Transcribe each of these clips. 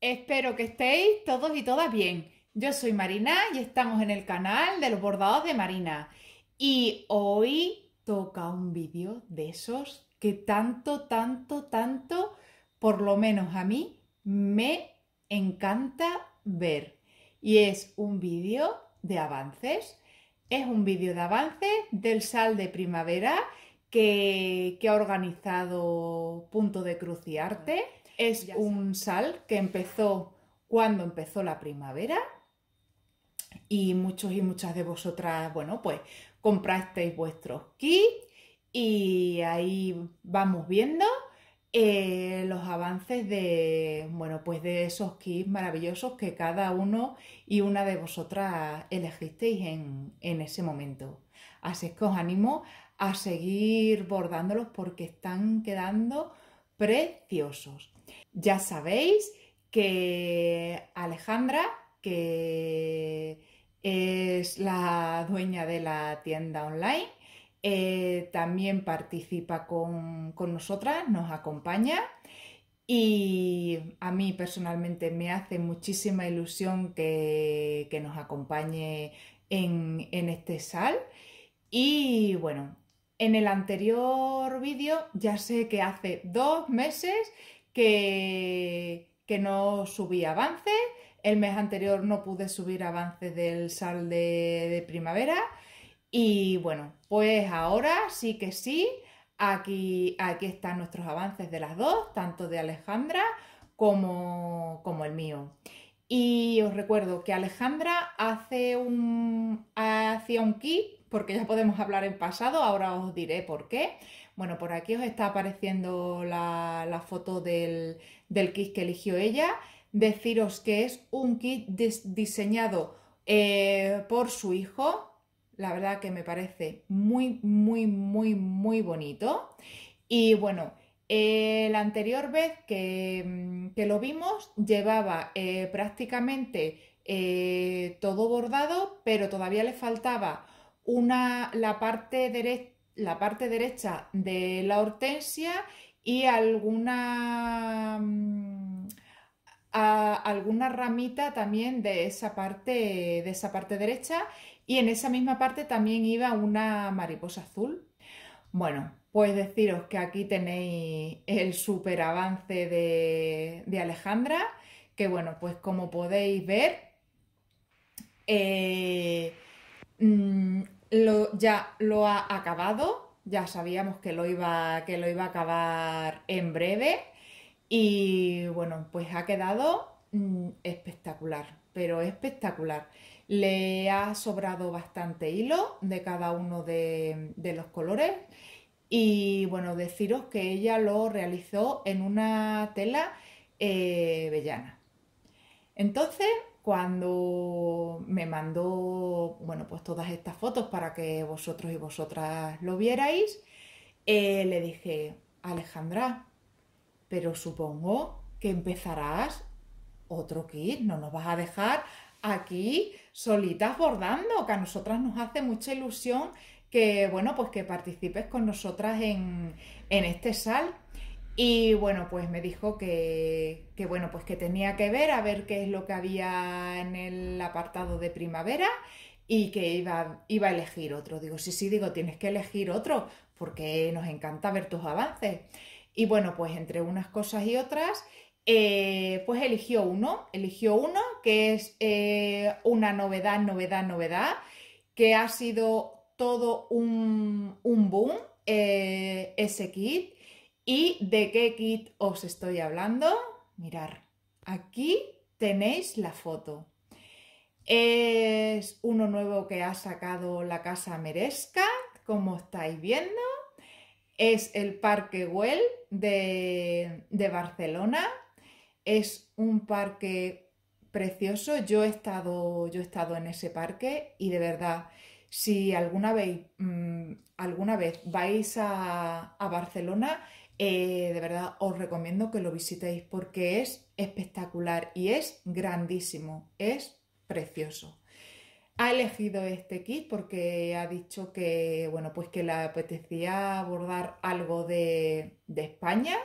Espero que estéis todos y todas bien. Yo soy Marina y estamos en el canal de los bordados de Marina. Y hoy toca un vídeo de esos que tanto, tanto, tanto, por lo menos a mí, me encanta ver. Y es un vídeo de avances. Es un vídeo de avances del sal de primavera que, ha organizado Punto de Cruciarte es un sal que empezó cuando empezó la primavera y muchos y muchas de vosotras, bueno, pues comprasteis vuestros kits y ahí vamos viendo eh, los avances de, bueno, pues de esos kits maravillosos que cada uno y una de vosotras elegisteis en, en ese momento. Así es que os animo a seguir bordándolos porque están quedando preciosos. Ya sabéis que Alejandra, que es la dueña de la tienda online, eh, también participa con, con nosotras, nos acompaña. Y a mí personalmente me hace muchísima ilusión que, nos acompañe en, en, este sal. Y bueno, en el anterior vídeo ya sé que hace dos meses que, no subí avances. El mes anterior no pude subir avances del sal de, primavera. Y bueno, pues ahora sí que sí, aquí, aquí están nuestros avances de las dos, tanto de Alejandra como, como el mío. Y os recuerdo que Alejandra hace un, hacía un kit porque ya podemos hablar en pasado, ahora os diré por qué. Bueno, por aquí os está apareciendo la, foto del, kit que eligió ella. Deciros que es un kit diseñado eh, por su hijo. La verdad que me parece muy, muy, muy, muy bonito. Y bueno, la anterior vez mm, que, lo vimos llevaba eh, prácticamente eh, todo bordado, pero todavía le faltaba una, la, parte la parte derecha de la hortensia y alguna, mm, alguna ramita también de esa, parte, de esa parte derecha y en esa misma parte también iba una mariposa azul. Bueno, pues deciros que aquí tenéis el super avance de, Alejandra, que bueno, pues como podéis ver, eh, mm, lo, ya lo ha acabado, ya sabíamos que lo, iba, que lo iba a acabar en breve y bueno, pues ha quedado mm, espectacular, pero espectacular. Le ha sobrado bastante hilo de cada uno de, los colores y bueno, deciros que ella lo realizó en una tela bellana eh, Entonces, cuando me mandó, bueno, pues todas estas fotos para que vosotros y vosotras lo vierais, eh, le dije, Alejandra, pero supongo que empezarás otro kit, no nos vas a dejar aquí solitas bordando, que a nosotras nos hace mucha ilusión que, bueno, pues que participes con nosotras en, en este sal. Y bueno, pues me dijo que, bueno, pues que tenía que ver a ver qué es lo que había en el apartado de primavera y que iba, iba a elegir otro. Digo, sí, sí, digo, tienes que elegir otro porque nos encanta ver tus avances. Y bueno, pues entre unas cosas y otras, eh, pues eligió uno, eligió uno que es eh, una novedad, novedad, novedad, que ha sido todo un, boom, eh, ese kit ¿Y de qué kit os estoy hablando? Mirar, aquí tenéis la foto. Es uno nuevo que ha sacado la Casa meresca, como estáis viendo. Es el Parque Güell de, Barcelona. Es un parque precioso. Yo he, estado, yo he estado en ese parque y de verdad, si alguna vez, mm, alguna vez vais a Barcelona, eh, de verdad os recomiendo que lo visitéis porque es espectacular y es grandísimo, es precioso. Ha elegido este kit porque ha dicho que, bueno, pues que le apetecía abordar algo de, España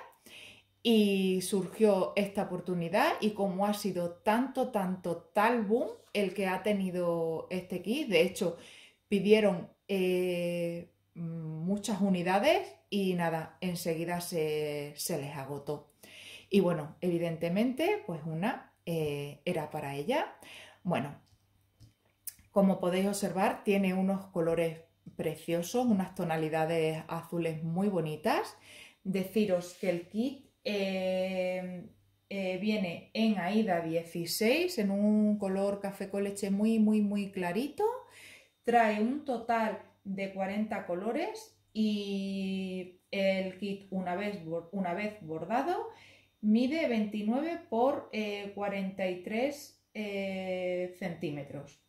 y surgió esta oportunidad y como ha sido tanto, tanto, tal boom el que ha tenido este kit, de hecho pidieron eh, muchas unidades y nada, enseguida se, se les agotó. Y bueno, evidentemente, pues una eh, era para ella. Bueno, como podéis observar, tiene unos colores preciosos, unas tonalidades azules muy bonitas. Deciros que el kit eh, eh, viene en Aida 16, en un color café con leche muy, muy, muy clarito. Trae un total de 40 colores y el kit una vez, bordado mide 29 por 43 eh, eh, centímetros.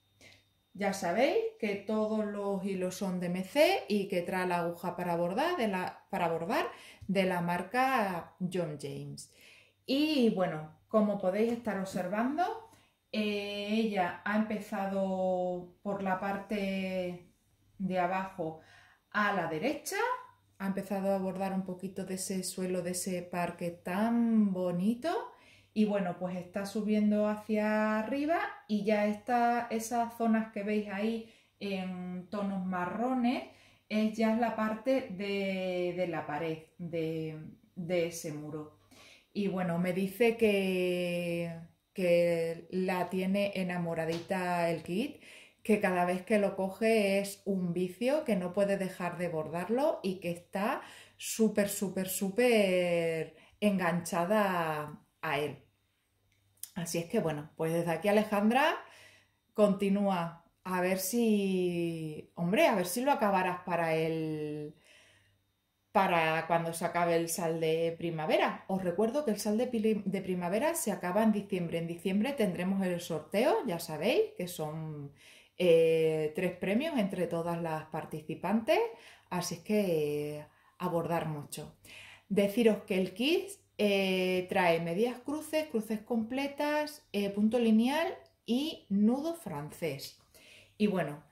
Ya sabéis que todos los hilos son de MC y que trae la aguja para bordar de la, para de la marca John James. Y bueno, como podéis estar observando, eh, ella ha empezado por la parte de abajo a la derecha. Ha empezado a bordar un poquito de ese suelo, de ese parque tan bonito. Y bueno, pues está subiendo hacia arriba y ya está esas zonas que veis ahí en tonos marrones es ya la parte de, de la pared de, de, ese muro. Y bueno, me dice que, que la tiene enamoradita el kit que cada vez que lo coge es un vicio, que no puede dejar de bordarlo y que está súper, súper, súper enganchada a él. Así es que bueno, pues desde aquí Alejandra, continúa a ver si, hombre, a ver si lo acabarás para él para cuando se acabe el sal de primavera. Os recuerdo que el sal de, primavera se acaba en diciembre. En diciembre tendremos el sorteo, ya sabéis, que son eh, tres premios entre todas las participantes, así es que abordar mucho. Deciros que el kit eh, trae medias cruces, cruces completas, eh, punto lineal y nudo francés. Y bueno,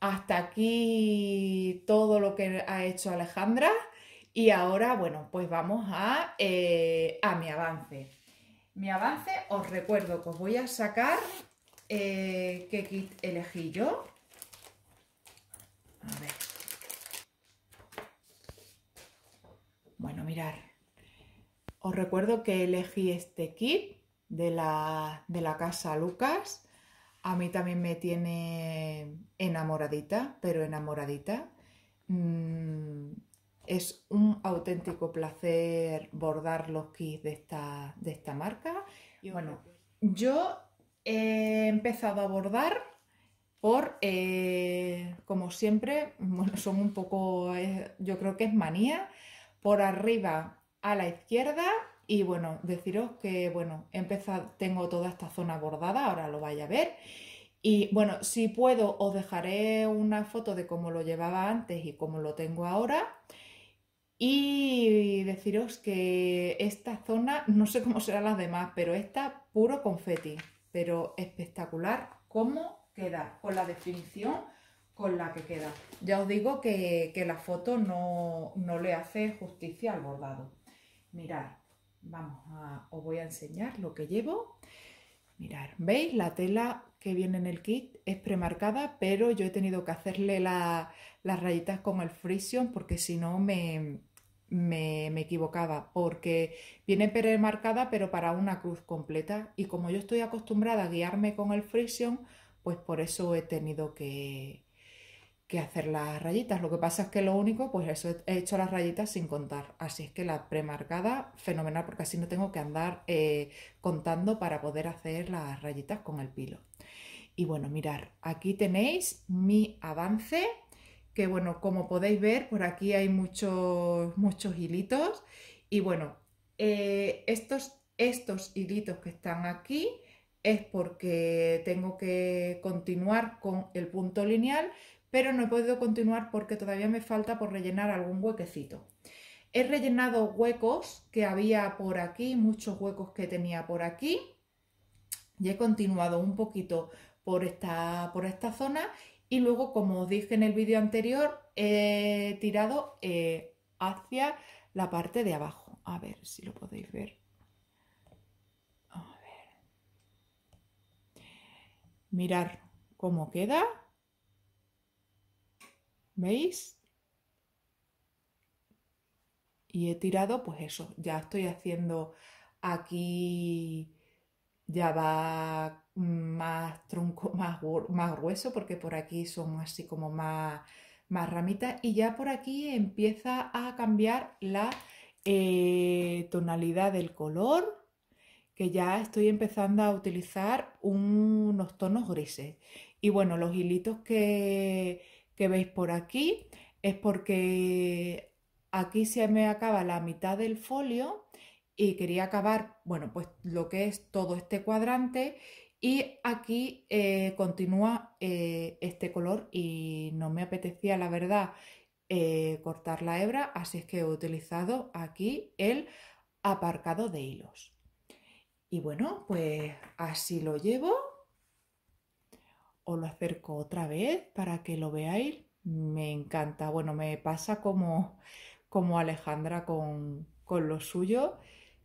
hasta aquí todo lo que ha hecho Alejandra y ahora, bueno, pues vamos a, a mi avance. Mi avance, os recuerdo que os voy a sacar eh, qué kit elegí yo. Bueno, mirar. Os recuerdo que elegí este kit de la, casa Lucas. A mí también me tiene enamoradita, pero enamoradita. Mm, es un auténtico placer bordar los kits de esta, de esta marca. Y bueno, yo he empezado a bordar por, eh, como siempre, bueno, son un poco, eh, yo creo que es manía, por arriba a la izquierda y bueno, deciros que bueno, tengo toda esta zona bordada, ahora lo vais a ver. Y bueno, si puedo os dejaré una foto de cómo lo llevaba antes y cómo lo tengo ahora. Y deciros que esta zona, no sé cómo serán las demás, pero esta puro confeti pero espectacular cómo queda, con la definición con la que queda. Ya os digo que, la foto no, le hace justicia al bordado. Mirad, vamos a, os voy a enseñar lo que llevo. Mirad, ¿veis? La tela que viene en el kit es premarcada, pero yo he tenido que hacerle las rayitas con el frision porque si no me, me, equivocaba, porque viene premarcada, pero para una cruz completa. Y como yo estoy acostumbrada a guiarme con el friction, pues por eso he tenido que, que hacer las rayitas. Lo que pasa es que lo único, pues eso, he hecho las rayitas sin contar. Así es que la premarcada, fenomenal, porque así no tengo que andar eh, contando para poder hacer las rayitas con el pilo. Y bueno, mirar, aquí tenéis mi avance que bueno, como podéis ver, por aquí hay muchos, muchos hilitos y bueno, eh, estos, estos hilitos que están aquí es porque tengo que continuar con el punto lineal, pero no he podido continuar porque todavía me falta por rellenar algún huequecito. He rellenado huecos que había por aquí, muchos huecos que tenía por aquí, y he continuado un poquito por esta, por esta zona y luego, como dije en el vídeo anterior, he tirado eh, hacia la parte de abajo. A ver si lo podéis ver. A ver. Mirar cómo queda. ¿Veis? Y he tirado, pues eso, ya estoy haciendo aquí, ya va más tronco, más, más grueso, porque por aquí son así como más, más ramitas. Y ya por aquí empieza a cambiar la eh, tonalidad del color, que ya estoy empezando a utilizar unos tonos grises. Y bueno, los hilitos que, que veis por aquí es porque aquí se me acaba la mitad del folio y quería acabar, bueno, pues lo que es todo este cuadrante y aquí eh, continúa eh, este color y no me apetecía, la verdad, eh, cortar la hebra, así es que he utilizado aquí el aparcado de hilos. Y bueno, pues así lo llevo. Os lo acerco otra vez para que lo veáis. Me encanta. Bueno, me pasa como, como Alejandra con, con lo suyo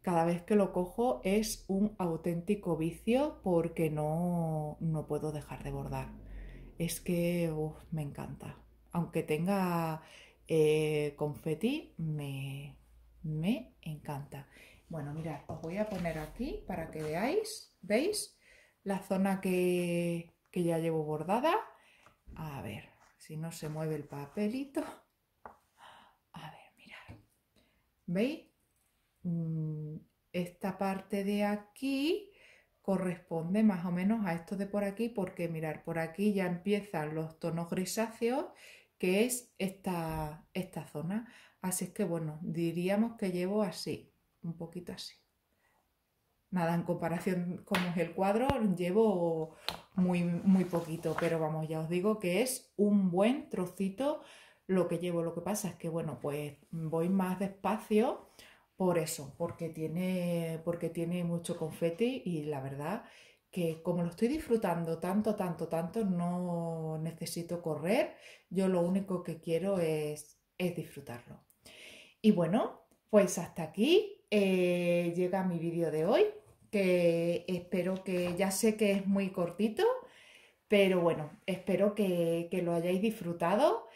cada vez que lo cojo es un auténtico vicio porque no, puedo dejar de bordar. Es que me encanta. Aunque tenga eh, confeti, me, encanta. Bueno, mirad, os voy a poner aquí para que veáis, ¿veis? La zona que, ya llevo bordada. A ver, si no se mueve el papelito. A ver, mirad. ¿Veis? esta parte de aquí corresponde más o menos a esto de por aquí, porque mirar, por aquí ya empiezan los tonos grisáceos, que es esta, zona. Así es que bueno, diríamos que llevo así, un poquito así. Nada, en comparación con el cuadro, llevo muy, muy poquito, pero vamos, ya os digo que es un buen trocito lo que llevo. Lo que pasa es que, bueno, pues voy más despacio por eso, porque tiene, porque tiene mucho confeti y la verdad que como lo estoy disfrutando tanto, tanto, tanto, no necesito correr, yo lo único que quiero es, es disfrutarlo. Y bueno, pues hasta aquí eh, llega mi vídeo de hoy, que espero que ya sé que es muy cortito, pero bueno, espero que, que lo hayáis disfrutado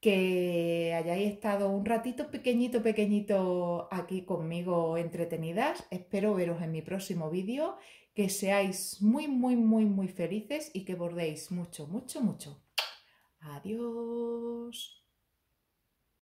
que hayáis estado un ratito pequeñito, pequeñito aquí conmigo entretenidas. Espero veros en mi próximo vídeo, que seáis muy, muy, muy, muy felices y que bordéis mucho, mucho, mucho. Adiós.